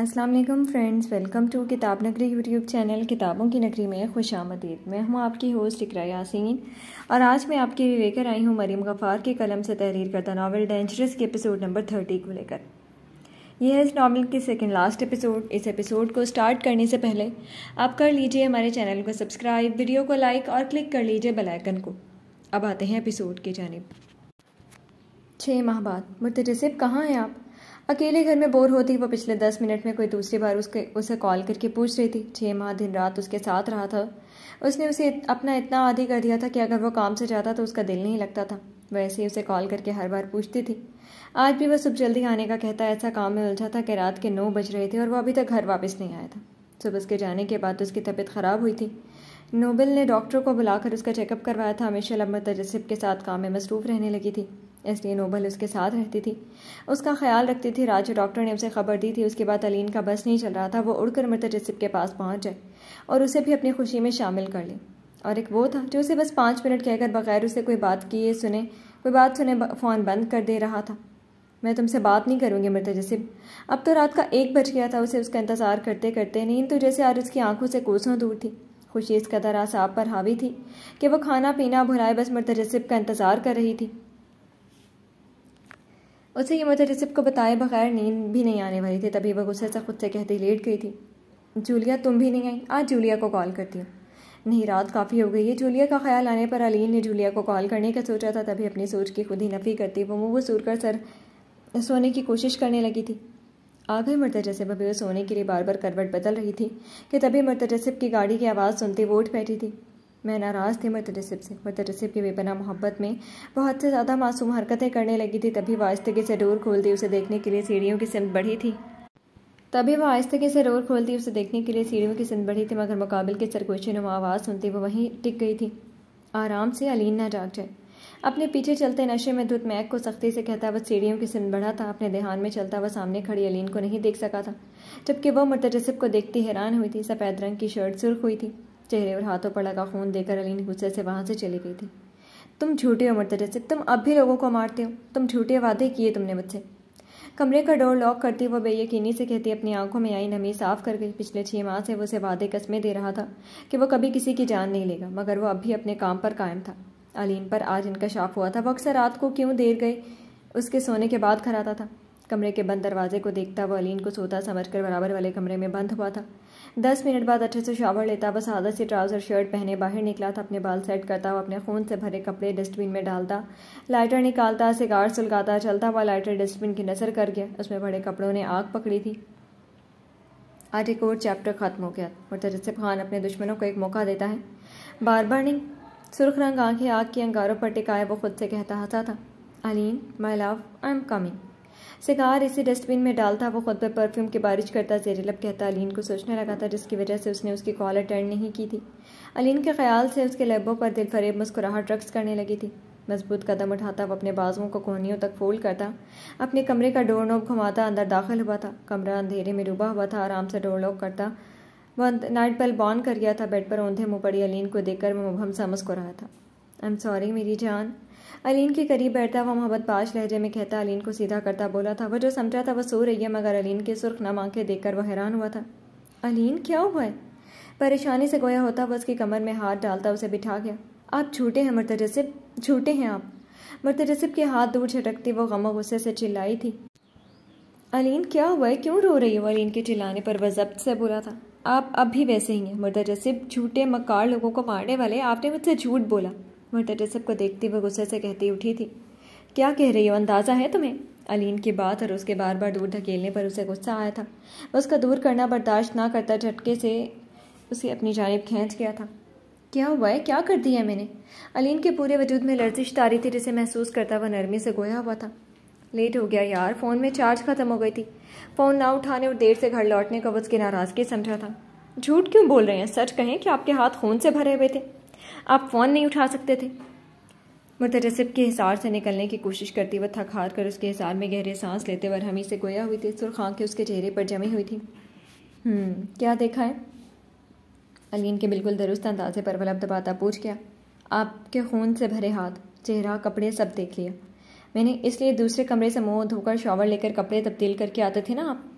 अस्सलाम वालेकुम friends welcome to किताब नगरी यूट्यूब चैनल किताबों की नगरी में खुश आमदीद मैं हूँ आपकी होस्ट इकरा यासीन और आज मैं आपके लिए लेकर आई हूँ मरीम गफ़ार के कलम से तहरीर करता नावल डेंजरस के एपिसोड नंबर थर्टी को लेकर यह है इस नावल के सेकंड लास्ट एपिसोड इस एपिसोड को स्टार्ट करने से पहले आप कर लीजिए हमारे चैनल को सब्सक्राइब वीडियो को लाइक और क्लिक कर लीजिए बेलाइकन को अब आते हैं एपिसोड की जानब छः माह बाद मुतजब कहाँ हैं आप अकेले घर में बोर होती वो पिछले दस मिनट में कोई दूसरी बार उसके उसे कॉल करके पूछ रही थी छः माह दिन रात उसके साथ रहा था उसने उसे अपना इतना आदि कर दिया था कि अगर वो काम से जाता तो उसका दिल नहीं लगता था वैसे ही उसे कॉल करके हर बार पूछती थी आज भी वह सुबह जल्दी आने का कहता ऐसा काम में उलझा था कि रात के नौ बज रहे थे और वह अभी तक घर वापस नहीं आया था सुबह उसके जाने के बाद उसकी तबीयत ख़राब हुई थी नोबल ने डॉक्टर को बुलाकर उसका चेकअप करवाया था हमेशा लम्बा तजस्ब के साथ काम में मसरूफ़ रहने लगी थी इसलिए नोबल उसके साथ रहती थी उसका ख्याल रखती थी राज डॉक्टर ने उसे खबर दी थी उसके बाद अलीन का बस नहीं चल रहा था वो उड़कर मुतजस्ब के पास पहुंच जाए और उसे भी अपनी खुशी में शामिल कर ले और एक वो था जो उसे बस पाँच मिनट कहकर बगैर उसे कोई बात किए सुने कोई बात सुने फ़ोन बंद कर दे रहा था मैं तुमसे बात नहीं करूँगी जसिब अब तो रात का एक बज गया था उसे उसका इंतज़ार करते करते नींद तो जैसे आज उसकी आंखों से कोसों दूर थी खुशी इस कदर आसाब पर हावी थी कि वो खाना पीना भुलाए बस जसिब का इंतज़ार कर रही थी उसे ये मदर रिसिप को बताए बगैर नींद भी नहीं आने वाली थी तभी वह गुस्से से खुद से कहती लेट गई थी जूलिया तुम भी नहीं आई आज जूलिया को कॉल करती हूँ नहीं रात काफ़ी हो गई है जूलिया का ख्याल आने पर अलीन ने जूलिया को कॉल करने का सोचा था तभी अपनी सोच की खुद ही नफ़ी करती वो मुँह सूर कर सर सोने की कोशिश करने लगी थी आगे मर्तजा अभी वो सोने के लिए बार बार करवट बदल रही थी कि तभी मर्तजसिब की गाड़ी की आवाज़ सुनते वो उठ बैठी थी मैं नाराज़ थी मुतरसब से मुतरसब की बेपना मोहब्बत में बहुत से ज़्यादा मासूम हरकतें करने लगी थी तभी वह आस्तगी से डोर खोल दी उसे देखने के लिए सीढ़ियों की सिमत बढ़ी थी तभी वह आस्तगी से डोर खोल दी उसे देखने के लिए सीढ़ियों की सिमत बढ़ी थी मगर मुकाबल के सरगोशी नुमा आवाज़ सुनती वो वहीं टिक गई थी आराम से अलीन ना जाग जाए अपने पीछे चलते नशे में धुत मैक को सख्ती से कहता वह सीढ़ियों की सिमत बढ़ा था अपने देहान में चलता वह सामने खड़ी अलीन को नहीं देख सका था जबकि वह मुतरसब को देखती हैरान हुई थी सफ़ेद रंग की शर्ट सुर्ख हुई थी चेहरे और हाथों पर लगा खून देकर अलीन गुस्से से वहाँ से चली गई थी तुम झूठे हो मरते जैसे तुम अब भी लोगों को मारते हो तुम झूठे वादे किए तुमने मुझसे कमरे का डोर लॉक करती वो बेयकीनी से कहती अपनी आंखों में आई नमी साफ करके पिछले छः माह से वो उसे वादे कस्में दे रहा था कि वो कभी किसी की जान नहीं लेगा मगर वो अब भी अपने काम पर कायम था अलीन पर आज इनका शाफ हुआ था वो अक्सर रात को क्यों देर गए उसके सोने के बाद घर आता था कमरे के बंद दरवाजे को देखता वो अलीन को सोता समझ कर बराबर वाले कमरे में बंद हुआ था दस मिनट बाद अच्छे से शावर लेता बस आदत से ट्राउज़र शर्ट पहने बाहर निकला था अपने बाल सेट करता हुआ अपने खून से भरे कपड़े डस्टबिन में डालता लाइटर निकालता सिगार सुलगाता चलता हुआ लाइटर डस्टबिन की नज़र कर गया उसमें बड़े कपड़ों ने आग पकड़ी थी आज एक और चैप्टर ख़त्म हो गया और तजस्फ खान अपने दुश्मनों को एक मौका देता है बार बार नहीं सुर्ख रंग आंखें आग के अंगारों पर टिकाए वो खुद से कहता हंसा था Aleen my love I am coming शिकार इसे डस्टबिन में डालता वो खुद पर परफ्यूम की बारिश करता लब कहता अलीन को सोचने लगा था जिसकी वजह से उसने उसकी कॉल अटेंड नहीं की थी अलीन के ख्याल से उसके लबों पर दिल फरेब मुस्कुराहट रक्स करने लगी थी मजबूत कदम उठाता वो अपने बाजुओं को कोहनियों तक फोल्ड करता अपने कमरे का डोर नोब घुमाता अंदर दाखिल हुआ था कमरा अंधेरे में डूबा हुआ था आराम से डोर लॉक करता वह नाइट बल्ब ऑन कर गया था बेड पर ऊंधे मुँह पड़ी अलीन को देखकर वह मुबहम सा मुस्कुराया था आई एम सॉरी मेरी जान अलीन के करीब बैठता हुआ मोहब्बत पाश लहजे में कहता अलीन को सीधा करता बोला था वह जो समझा था वह सो रही है मगर अलीन के सुर्ख नम आंखें देखकर वह हैरान हुआ था अलीन क्या हुआ है परेशानी से गोया होता वह उसकी कमर में हाथ डालता उसे बिठा गया आप झूठे हैं मरतजसिब झूठे हैं आप मरतजसिब के हाथ दूर झटकती वो गम गुस्से से चिल्लाई थी अलीन क्या हुआ है क्यों रो रही वह अलीन के चिल्लाने पर वह जब्त से बोला था आप अब भी वैसे ही हैं मरतजसिब झूठे मकार लोगों को मारने वाले आपने मुझसे झूठ बोला वह टटे को देखते हुए गुस्से से कहती उठी थी क्या कह रही हो अंदाज़ा है तुम्हें अलीन की बात और उसके बार बार दूर धकेलने पर उसे गुस्सा आया था वह उसका दूर करना बर्दाश्त ना करता झटके से उसे अपनी जानब खींच गया था क्या हुआ है क्या कर दिया मैंने अलीन के पूरे वजूद में लर्जिश तारी थी जिसे महसूस करता वह नरमी से गोया हुआ था लेट हो गया यार फ़ोन में चार्ज ख़त्म हो गई थी फ़ोन ना उठाने और देर से घर लौटने का उसकी नाराज़गी समझा था झूठ क्यों बोल रहे हैं सच कहें कि आपके हाथ खून से भरे हुए थे आप फ़ोन नहीं उठा सकते थे मुतरसब के हिसार से निकलने की कोशिश करती वह थक हार कर उसके हिसार में गहरे सांस लेते हमी से गोया हुई थी सुरखा के उसके चेहरे पर जमी हुई थी हम्म, क्या देखा है अलीन के बिल्कुल दुरुस्त अंदाजे पर वलब दबाता पूछ गया आपके खून से भरे हाथ चेहरा कपड़े सब देख लिया मैंने इसलिए दूसरे कमरे से मुंह धोकर शॉवर लेकर कपड़े तब्दील करके आते थे ना आप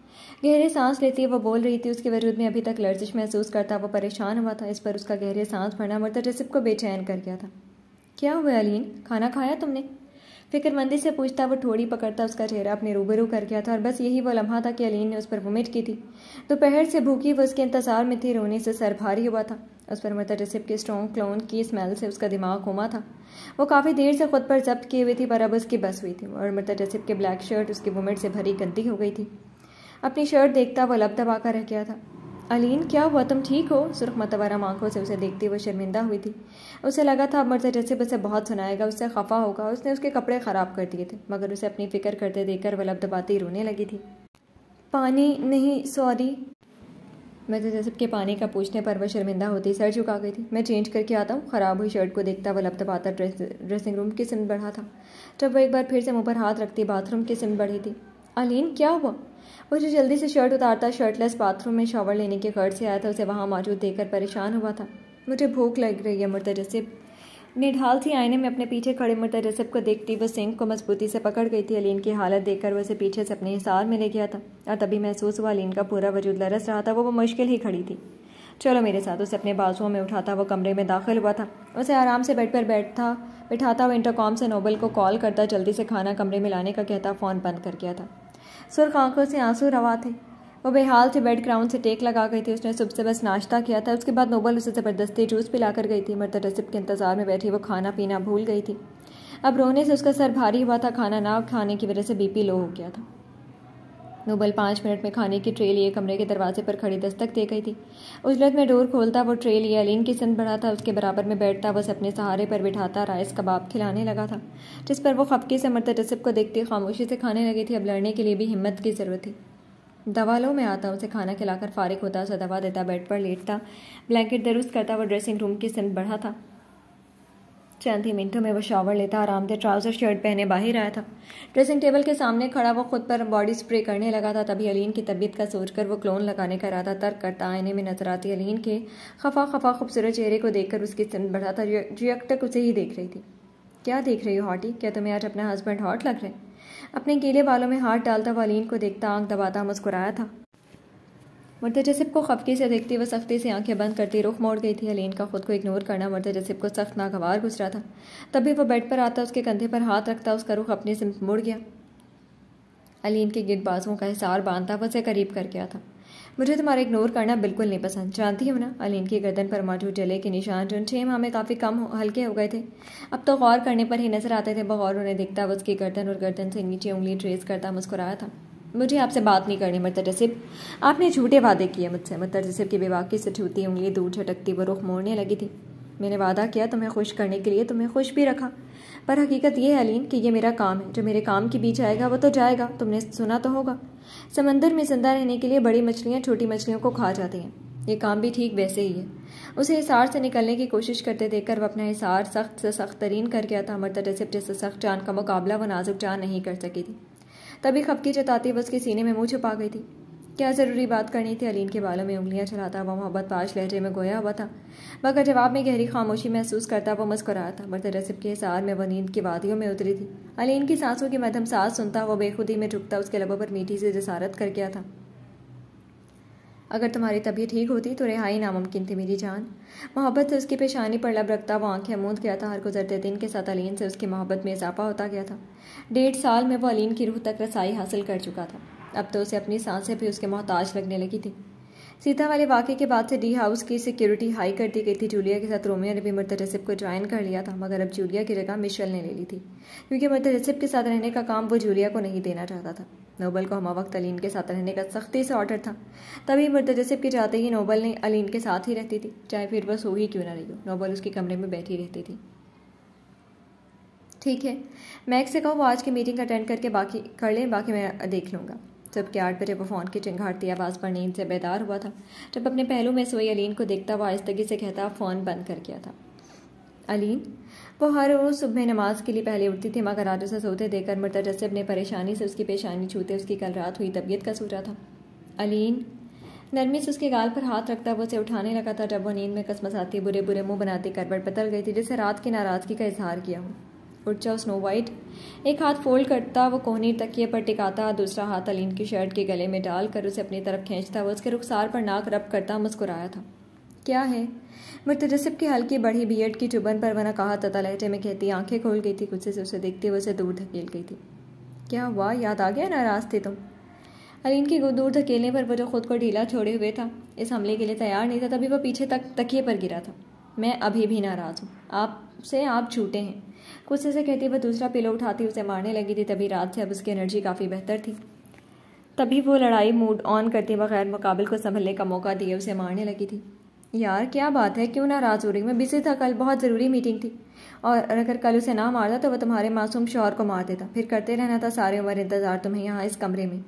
गहरे सांस लेती है वो बोल रही थी उसके वजूद में अभी तक लर्जिश महसूस करता वो परेशान हुआ था इस पर उसका गहरे सांस भरना जैसे को बेचैन कर गया था क्या हुआ अलीन खाना खाया तुमने फिक्रमंदी से पूछता वो ठोड़ी पकड़ता उसका चेहरा अपने रूबरू कर गया था और बस यही वो लम्हा था कि अलीन ने उस पर वोमिट की थी दोपहर से भूखी वो उसके इंतजार में थी रोने से सर भारी हुआ था उस पर रिसिप के स्ट्रॉन्ग क्लोन की स्मेल से उसका दिमाग घुमा था वो काफ़ी देर से खुद पर जब्त किए हुए थी पर अब उसकी बस हुई थी और रिसिप के ब्लैक शर्ट उसकी वोमिट से भरी गंदी हो गई थी अपनी शर्ट देखता वह लब दबा कर रह गया था अलीन क्या हुआ तुम ठीक हो सुरख मतवारा आंखों से उसे देखती हुए शर्मिंदा हुई थी उसे लगा था अब मर्जा जैसे उसे बहुत सुनाएगा उससे खफा होगा उसने उसके कपड़े ख़राब कर दिए थे मगर उसे अपनी फ़िक्र करते देखकर वह लब दबाती रोने लगी थी पानी नहीं सॉरी मैं जैसे के पानी का पूछने पर वह शर्मिंदा होती सर झुका गई थी मैं चेंज करके आता हूँ ख़राब हुई शर्ट को देखता वह लब दबाता ड्रेस ड्रेसिंग रूम की सिम बढ़ा था जब वह एक बार फिर से मुँह पर हाथ रखती बाथरूम की सिम बढ़ी थी अलीन क्या हुआ वो जो जल्दी से शर्ट उतारता शर्टलेस बाथरूम में शॉवर लेने के घर से आया था उसे वहाँ मौजूद देखकर परेशान हुआ था मुझे भूख लग रही है मुर्तजसिब निढाल थी आईने में अपने पीछे खड़े मुर्तजसिब को देखती वो सिंह को मजबूती से पकड़ गई थी अलीन की हालत देखकर वह उसे पीछे से अपने हिसार में ले गया था और तभी महसूस हुआ अलीन का पूरा वजूद लरस रहा था वो वो मुश्किल ही खड़ी थी चलो मेरे साथ उसे अपने बाजुओं में उठाता वो कमरे में दाखिल हुआ था उसे आराम से बेड पर बैठता बिठाता वो इंटरकॉम से नोबल को कॉल करता जल्दी से खाना कमरे में लाने का कहता फ़ोन बंद कर गया था सुर्ख आंखों से आंसू रवा थे वो बेहाल से बेड क्राउन से टेक लगा गई थी उसने सुबह से बस नाश्ता किया था उसके बाद नोबल उसे ज़बरदस्ती जूस पिला कर गई थी मर्द रसिप के इंतज़ार में बैठी वो खाना पीना भूल गई थी अब रोने से उसका सर भारी हुआ था खाना ना खाने की वजह से बीपी लो हो गया था नोबल पाँच मिनट में खाने की ट्रे लिए कमरे के दरवाजे पर खड़ी दस्तक दे गई थी वक्त में डोर खोलता वो ट्रे लिए अलीन की सिंध बढ़ा था उसके बराबर में बैठता बस अपने सहारे पर बिठाता राइस कबाब खिलाने लगा था जिस पर वो खपके से मरतसब को देखती खामोशी से खाने लगी थी अब लड़ने के लिए भी हिम्मत की ज़रूरत थी दवा लो मैं आता उसे खाना खिलाकर फारिग होता उसे दवा देता बेड पर लेटता ब्लैंकेट दुरुस्त करता वो ड्रेसिंग रूम की सिंध बढ़ा था चंद ही मिनटों में वो शॉवर लेता आरामदेह ट्राउज़र शर्ट पहने बाहर आया था ड्रेसिंग टेबल के सामने खड़ा वो खुद पर बॉडी स्प्रे करने लगा था तभी अलीन की तबीयत का सोचकर वो क्लोन लगाने का इरादा तर्क करता आईने में नजर आती अलीन के खफा खफा खूबसूरत चेहरे को देखकर उसकी सिमत बढ़ा था रिएक्ट तक उसे ही देख रही थी क्या देख रही हो हॉटी क्या तुम्हें आज अपना हस्बैंड हॉट लग रहे अपने गीले बालों में हाथ डालता वो अलीन को देखता आंख दबाता मुस्कुराया था मरता जसिब को खफके से देखते हुए सख्ती से आंखें बंद करती रुख मोड़ गई थी अलीन का खुद को इग्नोर करना मरता जसिब को सख्त नागवार गुजरा था तभी वह बेड पर आता उसके कंधे पर हाथ रखता उसका रुख अपने से मुड़ गया अलीन के गिर बाजुओं का हिसार बांधता वह उसे करीब कर गया था मुझे तुम्हारा इग्नोर करना बिल्कुल नहीं पसंद जानती हो ना अलीन की गर्दन पर मौजूद जले के निशान जो छः माह में काफ़ी कम हल्के हो गए थे अब तो गौर करने पर ही नजर आते थे बहौर उन्हें देखता वह उसकी गर्दन और गर्दन से नीचे उंगली ट्रेस करता मुस्कुराया था मुझे आपसे बात नहीं करनी मुतरसिब आपने झूठे वादे किए मुझसे मुतरसिब की बेवाकी से छूती उंगली दूर झटकती वो रुख मोड़ने लगी थी मैंने वादा किया तुम्हें खुश करने के लिए तुम्हें खुश भी रखा पर हकीकत यह है अलीन कि यह मेरा काम है जो मेरे काम के बीच आएगा वो तो जाएगा तुमने सुना तो होगा समंदर में जिंदा रहने के लिए बड़ी मछलियाँ छोटी मछलियों को खा जाती हैं ये काम भी ठीक वैसे ही है उसे हिसार से निकलने की कोशिश करते देखकर वह अपना हिसार सख्त से सख्त तरीन कर गया था मरतरसिब जैसे सख्त जान का मुकाबला वह नाजुक जान नहीं कर सकी थी तभी खपकी जताते हुए उसके सीने में मुँह छुपा गई थी क्या ज़रूरी बात करनी थी अलीन के बालों में उंगलियां चलाता वह मोहब्बत पाश लहजे में गोया हुआ था मगर जवाब में गहरी खामोशी महसूस करता वह मुस्कुराया था रसिब के हिसार में वह नींद की वादियों में उतरी थी अलीन की सांसों की मध्यम सांस सुनता वह बेखुदी में झुकता उसके लबों पर मीठी से जसारत कर गया था अगर तुम्हारी तबीयत ठीक होती तो रिहाई नामुमकिन थी मेरी जान मोहब्बत से उसकी पेशानी पर लब रखता वो आंखें मूंद गया था हर गुजरते दिन के साथ अलीन से उसकी मोहब्बत में इजाफा होता गया था डेढ़ साल में वो अलीन की रूह तक रसाई हासिल कर चुका था अब तो उसे अपनी सांसें भी उसके मोहताज लगने लगी थी सीता वाले वाक़े के बाद से डी हाउस की सिक्योरिटी हाई कर दी गई थी जूलिया के साथ रोमिया ने भी मर्तजसिब को ज्वाइन कर लिया था मगर अब जूलिया की जगह मिशल ने ले ली थी क्योंकि मर्तजसिब के साथ रहने का काम वो जूलिया को नहीं देना चाहता था नोबल को हमा वक्त अलीन के साथ रहने का सख्ती से ऑर्डर था तभी मुर्तजसिब के जाते ही नोबल ने अलीन के साथ ही रहती थी चाहे फिर वह सो ही क्यों ना रही हो नोबल उसके कमरे में बैठी रहती थी ठीक है मैक से कहो वो आज की मीटिंग अटेंड करके बाकी कर लें बाकी मैं देख लूँगा जबकि आठ बजे वो फ़ोन की चिंगाड़ती आवाज़ पर नींद से बेदार हुआ था जब अपने पहलू में सोई अलीन को देखता हुआ आहिस्तगी से कहता फ़ोन बंद कर गया था अलीन वो हर रोज़ सुबह नमाज के लिए पहले उठती थी मगर आज उसे सोते देकर मुर्तजा से अपने परेशानी से उसकी पेशानी छूते उसकी कल रात हुई तबीयत का सूचा था अलीन नरमी से उसके गाल पर हाथ रखता वो उसे उठाने लगा था जब वो नींद में कसमस आती बुरे बुरे मुंह बनाती करवट बदल गई थी जिसे रात की नाराज़गी का इजहार किया हो जाओ स्नो वाइट एक हाथ फोल्ड करता वो कोहनी तकिए पर टिकाता दूसरा हाथ अलीन की शर्ट के गले में डालकर उसे अपनी तरफ खींचता वो उसके रुखसार पर नाक रब करता मुस्कुराया था क्या है मुतजस्ब की हल्की बढ़ी बियड की चुबन पर वना कहा तथा लहजे में कहती आंखें खोल गई थी गुस्से से उसे देखते हुए उसे दूर धकेल गई थी क्या हुआ याद आ गया नाराज थे तुम अलीन की दूर धकेलने पर वह जो खुद को ढीला छोड़े हुए था इस हमले के लिए तैयार नहीं था तभी वह पीछे तक तकिए पर गिरा था मैं अभी भी नाराज़ हूँ आपसे आप छूटे हैं गुस्से से कहती वह दूसरा पिलो उठाती उसे मारने लगी थी तभी रात से अब उसकी एनर्जी काफ़ी बेहतर थी तभी वो लड़ाई मूड ऑन करते बगैर मुकाबल को संभलने का मौका दिए उसे मारने लगी थी यार क्या बात है क्यों नाराज़ हो रही मैं बिजी था कल बहुत ज़रूरी मीटिंग थी और अगर कल उसे ना मारता तो वह तुम्हारे मासूम शौहर को मार देता फिर करते रहना था सारे उम्र इंतज़ार तुम्हें यहाँ इस कमरे में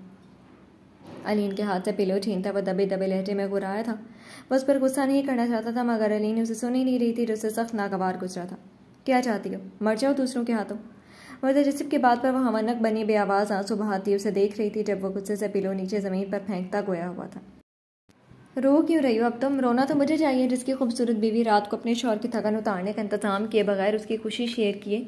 अलीन के हाथ से पिलो छीनता वह दबे दबे लहटे में घुराया था वह उस पर गुस्सा नहीं करना चाहता था मगर अलीन उसे सुन ही नहीं रही थी जिससे सख्त नागवार गुजरा था क्या चाहती हो मर जाओ दूसरों के हाथों वर्दा जिसब के बाद पर वह हमनक बनी बेआवाज़ आंसू बहाती उसे देख रही थी जब वह गुस्से से पिलो नीचे ज़मीन पर फेंकता गोया हुआ था रो क्यों रही हो अब तुम रोना तो मुझे चाहिए जिसकी खूबसूरत बीवी रात को अपने शोर की थकन उतारने का इंतज़ाम किए बगैर उसकी खुशी शेयर किए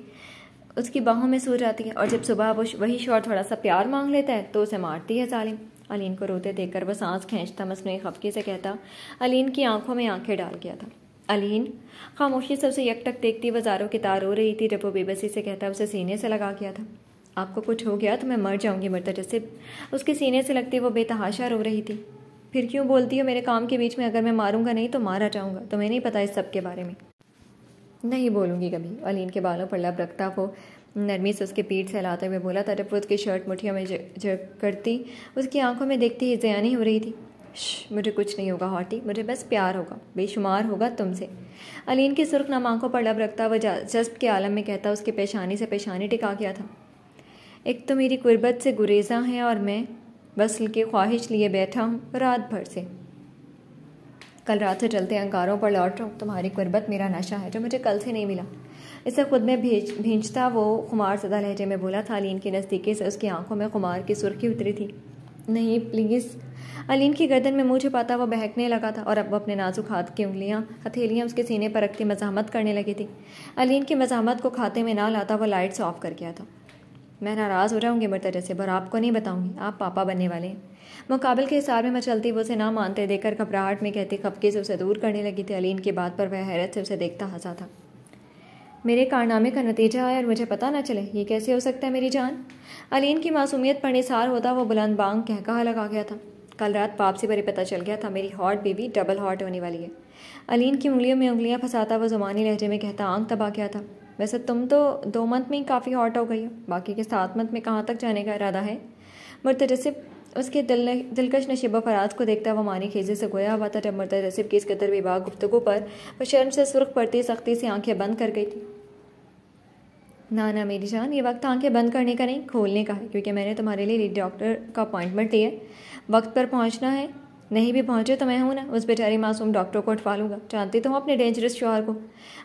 उसकी बाहों में सो जाती है और जब सुबह वो वही शोर थोड़ा सा प्यार मांग लेता है तो उसे मारती है जालिम अलीन को रोते देखकर वह सांस खींचता मसनू खफकी से कहता अलीन की आंखों में आंखें डाल गया था अलीन खामोशी से उसे यकटक देखती वजारों की तार रो रही थी जब वो बेबसी से कहता उसे सीने से लगा गया था आपको कुछ हो गया तो मैं मर जाऊंगी मरता जैसे उसके सीने से लगती वो बेतहाशा रो रही थी फिर क्यों बोलती हो मेरे काम के बीच में अगर मैं मारूंगा नहीं तो मारा जाऊंगा तुम्हें नहीं पता इस सब के बारे में नहीं बोलूँगी कभी अलीन के बालों पर लब रखता वो नरमी से उसके पीठ से हिलाते हुए बोला जब वो उसकी शर्ट मुठियों में जग करती उसकी आंखों में देखती ही जयानी हो रही थी मुझे कुछ नहीं होगा हॉटी मुझे बस प्यार होगा बेशुमार होगा तुमसे अलीन की सुर्ख नाम आंखों पर लब रखता वह जज्ब के आलम में कहता उसकी पेशानी से पेशानी टिका गया था एक तो मेरी कुर्बत से गुरेजा है और मैं वसल की ख्वाहिश लिए बैठा हूँ रात भर से कल रात से चलते अंगारों पर लौट रहा हूँ तुम्हारी गुरबत मेरा नशा है जो मुझे कल से नहीं मिला इसे खुद में भेज भींचता वो खुमार सदा लहजे में बोला था अलीन के नज़दीकी से उसकी आंखों में खुमार की सुर्खी उतरी थी नहीं प्लीज़ अलीन की गर्दन में मुझे छिपाता वो बहकने लगा था और अब वो अपने नाजुक हाथ की उंगलियाँ हथेलियाँ उसके सीने पर रखती मजामत करने लगी थी अलीन की मजामत को खाते में ना लाता वो लाइट्स ऑफ कर गया था मैं नाराज़ हो जाऊंगी तरह से पर आपको नहीं बताऊंगी आप पापा बनने वाले हैं मुकाबल के हिसार में चलती वो उसे ना मानते देखकर घबराहट में कहती खपके से उसे दूर करने लगी थी अलीन की बात पर वह हैरत से उसे देखता हंसा था मेरे कारनामे का नतीजा आया और मुझे पता ना चले ये कैसे हो सकता है मेरी जान अलीन की मासूमियत पर निसार होता वो बुलंद बांग कह कहा लगा गया था कल रात वापसी पर ही पता चल गया था मेरी हॉट बेबी डबल हॉट होने वाली है अलीन की उंगलियों में उंगलियां फंसाता वो जुबानी लहजे में कहता आंख तबाह गया था वैसे तुम तो दो मंथ में ही काफ़ी हॉट हो गई हो बाकी के सात मंथ में कहाँ तक जाने का इरादा है मुर्तजसिब उसके दिल दिलकश नशीब फराज को देखता हुआ मानी खेजे से गोया हुआ था जब मुर्तजसिब की इस कदर विवाह गुफ्तु पर वह शर्म से सुरख पड़ती सख्ती से आंखें बंद कर गई थी ना ना मेरी जान ये वक्त आंखें बंद करने का नहीं खोलने का है क्योंकि मैंने तुम्हारे लिए डॉक्टर का अपॉइंटमेंट दिया है वक्त पर पहुंचना है नहीं भी पहुँचे तो मैं हूँ ना उस बेचारी मासूम डॉक्टर को उठवा लूँगा जानती तो हूँ अपने डेंजरस शोहर को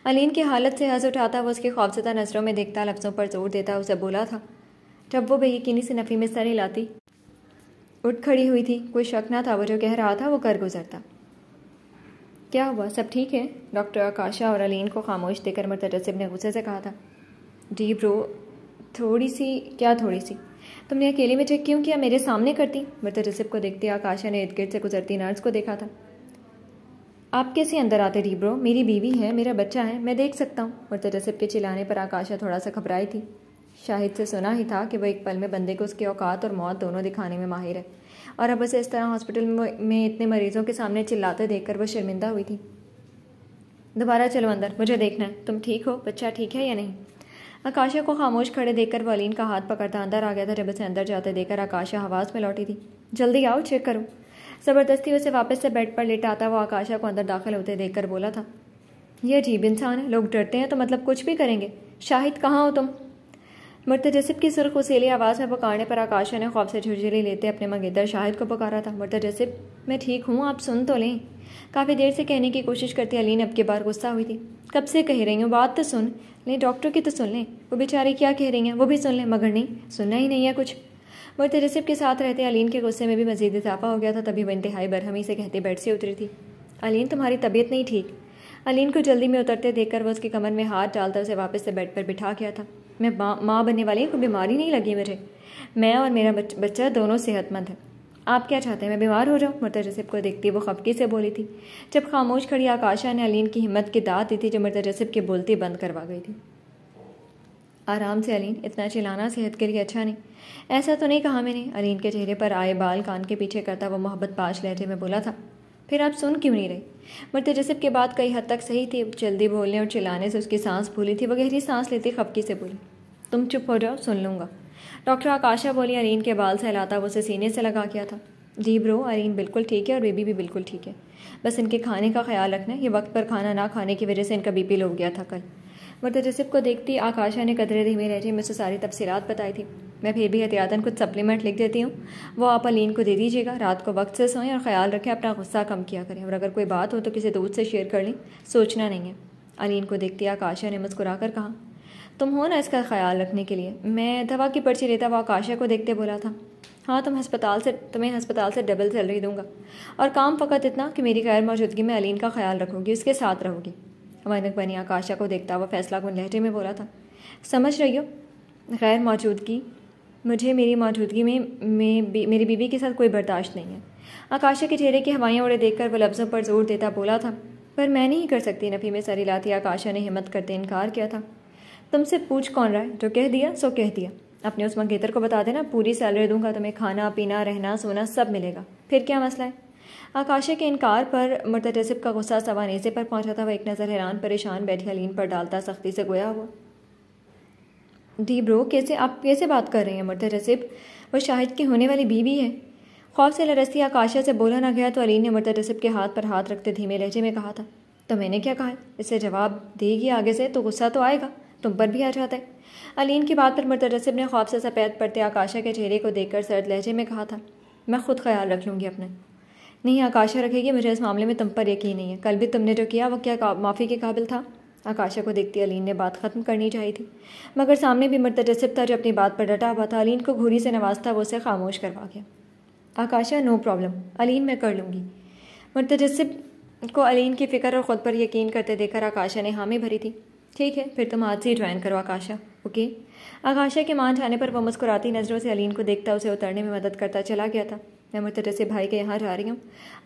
अलीन की हालत से हंस उठाता वो उसके खौफजदा नज़रों में देखता लफ्ज़ों पर जोर देता उसे बोला था जब वो बेयकीनी से नफ़ी में सर हिलाती उठ खड़ी हुई थी कोई शक ना था वो जो कह रहा था वो कर गुजरता क्या हुआ सब ठीक है डॉक्टर आकाशा और अलीन को खामोश देकर मुतजब ने गुस्से से कहा था जी ब्रो थोड़ी सी क्या थोड़ी सी तुमने अकेले में चेक क्यों किया मेरे सामने करती तो रिसिप को देखते आकाशा ने इर्द गिर्द से गुजरती नर्स को देखा था आप कैसे अंदर आते रीब्रो मेरी बीवी है मेरा बच्चा है मैं देख सकता हूँ मृतरिसिप के चिल्लाने पर आकाशा थोड़ा सा घबराई थी शाहिद से सुना ही था कि वह एक पल में बंदे को उसकी औकात और मौत दोनों दिखाने में माहिर है और अब उसे इस तरह हॉस्पिटल में इतने मरीजों के सामने चिल्लाते देखकर वो शर्मिंदा हुई थी दोबारा चलो अंदर मुझे देखना है तुम ठीक हो बच्चा ठीक है या नहीं आकाशा को खामोश खड़े देखकर वालीन का हाथ पकड़ता अंदर आ गया था जब उसे अंदर जाते देखकर आकाशा हवास में लौटी थी जल्दी आओ चेक करो ज़बरदस्ती उसे वापस से बेड पर लेट आता वो आकाशा को अंदर दाखिल होते देखकर बोला था यह अजीब इंसान है लोग डरते हैं तो मतलब कुछ भी करेंगे शाहिद कहाँ हो तुम मुर्तजसिब की सुरखुसेली आवाज़ में पुकारने पर आकाशा ने खौफ से झुरझुरी लेते अपने मंगेतर शाहिद को पुकारा था मुर्तजसिब मैं ठीक हूँ आप सुन तो लें काफ़ी देर से कहने की कोशिश करती अलीन अब के बार गुस्सा हुई थी कब से कह रही हूँ बात तो सुन नहीं डॉक्टर की तो सुन लें वो बेचारी क्या कह रही हैं वो भी सुन लें मगर नहीं सुनना ही नहीं है कुछ वह तेरेसिप के साथ रहते अलीन के गुस्से में भी मजीद इजाफा हो गया था तभी वह इंतहाई बरहमी से कहते बेड से उतरी थी अलीन तुम्हारी तबीयत नहीं ठीक अलीन को जल्दी में उतरते देखकर वह उसके कमर में हाथ डालता उसे वापस से बेड पर बिठा गया था मैं माँ बनने वाली हूँ कोई बीमारी नहीं लगी मुझे मैं और मेरा बच्चा दोनों सेहतमंद है आप क्या चाहते हैं मैं बीमार हो जाऊँ मुर्तजा सिब को देखती वो खपकी से बोली थी जब खामोश खड़ी आकाशा ने अलीन की हिम्मत की दाँत दी थी जो मुर्तजा सिब के बोलती बंद करवा गई थी आराम से अलीन इतना चिलाना सेहत के लिए अच्छा नहीं ऐसा तो नहीं कहा मैंने अलीन के चेहरे पर आए बाल कान के पीछे करता वो मोहब्बत पाश लहजे में बोला था फिर आप सुन क्यों नहीं रही मरते सिब की बात कई हद तक सही थी जल्दी बोलने और चिल्लाने से उसकी सांस भूली थी वो गहरी सांस लेती खपकी से बोली तुम चुप हो जाओ सुन लूँगा डॉक्टर आकाशा बोली अरीन के बाल सहलाता वो उसे सीने से लगा किया था जी ब्रो अरीन बिल्कुल ठीक है और बेबी भी बिल्कुल ठीक है बस इनके खाने का ख्याल रखना ये वक्त पर खाना ना खाने की वजह से इनका बीपी लो गया था कल मुतजसब को देखती आकाशा ने कदरे धीमे रहती में उसे सारी तफसीत बताई थी मैं फिर भी एहतियातन कुछ सप्लीमेंट लिख देती हूँ वो आप अलीन को दे दीजिएगा रात को वक्त से सोएं और ख्याल रखें अपना गुस्सा कम किया करें और अगर कोई बात हो तो किसी दोस्त से शेयर कर लें सोचना नहीं है अलीन को देखती आकाशा ने मुस्कुरा कर कहा तुम हो ना इसका ख्याल रखने के लिए मैं दवा की पर्ची लेता हुआ आकाशा को देखते बोला था हाँ तुम हस्पताल से तुम्हें हस्पताल से डबल सैलरी दूंगा और काम फ़कत इतना कि मेरी गैर मौजूदगी में अलीन का ख्याल रखूंगी उसके साथ रहूंगी वनक बनी आकाशा को देखता हुआ फैसला गुन लहटे में बोला था समझ रही हो गैर मौजूदगी मुझे मेरी मौजूदगी में मैं बी, मेरी बीवी के साथ कोई बर्दाश्त नहीं है आकाशा के चेहरे की हवाएं उड़े देखकर वो लफ्ज़ों पर जोर देता बोला था पर मैं नहीं कर सकती नफ़ी में सरी लाती आकाशा ने हिम्मत करते इनकार किया था तुमसे पूछ कौन रहा है जो कह दिया सो कह दिया अपने उस मंगेतर को बता देना पूरी सैलरी दूंगा तुम्हें खाना पीना रहना सोना सब मिलेगा फिर क्या मसला है आकाशा के इनकार पर मुर्तसिब का गुस्सा सवानेजे पर पहुंचा था वह एक नज़र हैरान परेशान बैठी हलीन पर डालता सख्ती से गोया हुआ डी ब्रो कैसे आप कैसे बात कर रहे हैं मुर्तसिब वो शाहिद की होने वाली बीवी है खौफ से लरसती आकाशा से बोला ना गया तो अलीन ने मुर्तसिब के हाथ पर हाथ रखते धीमे लहजे में कहा था तो मैंने क्या कहा इसे जवाब देगी आगे से तो गुस्सा तो आएगा तुम पर भी आ जाता है अलीन की बात पर मुतरसब ने खौफ से सफ़ेद पड़ते आकाशा के चेहरे को देखकर सर्द लहजे में कहा था मैं खुद ख्याल रख लूँगी अपना नहीं आकाशा रखेगी मुझे इस मामले में तुम पर यकीन नहीं है कल भी तुमने जो किया वो क्या माफ़ी के काबिल था आकाशा को देखती अलीन ने बात ख़त्म करनी चाहिए थी मगर सामने भी मुतरसब था जो अपनी बात पर डटा हुआ था अलीन को घूरी से नवाजता वो उसे खामोश करवा गया आकाशा नो प्रॉब्लम अलीन मैं कर लूँगी मुतरसब को अलीन की फ़िक्र और ख़ुद पर यकीन करते देखकर आकाशा ने हामी भरी थी ठीक है फिर तुम आज से ही ज्वाइन करो आकाशा ओके आकाशा के मान जाने पर वह मुस्कुराती नज़रों से अलीन को देखता उसे उतरने में मदद करता चला गया था मैं मुतरे से भाई के यहाँ जा रही हूँ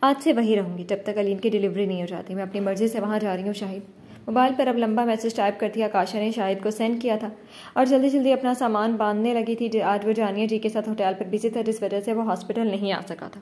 आज से वहीं रहूँगी जब तक अलीन की डिलीवरी नहीं हो जाती मैं अपनी मर्ज़ी से वहाँ जा रही हूँ शाहिद मोबाइल पर अब लंबा मैसेज टाइप करती आकाशा ने शाहिद को सेंड किया था और जल्दी जल्दी अपना सामान बांधने लगी थी आज वो जानिया जी के साथ होटल पर बिजी था जिस वजह से वो हॉस्पिटल नहीं आ सका था